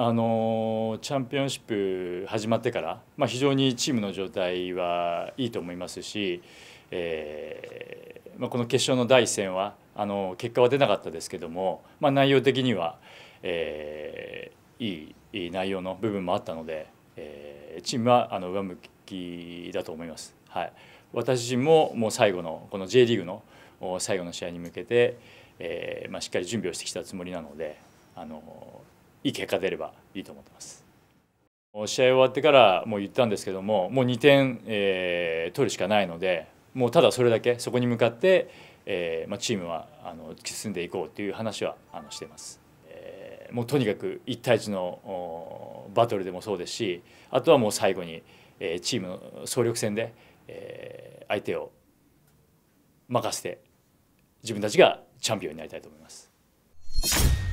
あのチャンピオンシップ始まってから、まあ、非常にチームの状態はいいと思いますし、えー、まあ、この決勝の第1戦はあの結果は出なかったですけども、まあ、内容的には、えー、いいいい内容の部分もあったので、えー、チームはあの上向きだと思います。はい、私自身ももう最後のこの J リーグの最後の試合に向けて、えましっかり準備をしてきたつもりなので。あのいい結果出ればいいと思ってます。試合終わってからもう言ったんですけどももう2点、えー、取るしかないのでもうただそれだけそこに向かって、えーまあ、チームはあの進んでいこうという話はあのしています、えー、もうとにかく1対1のバトルでもそうですしあとはもう最後に、えー、チームの総力戦で、えー、相手を任せて自分たちがチャンピオンになりたいと思います。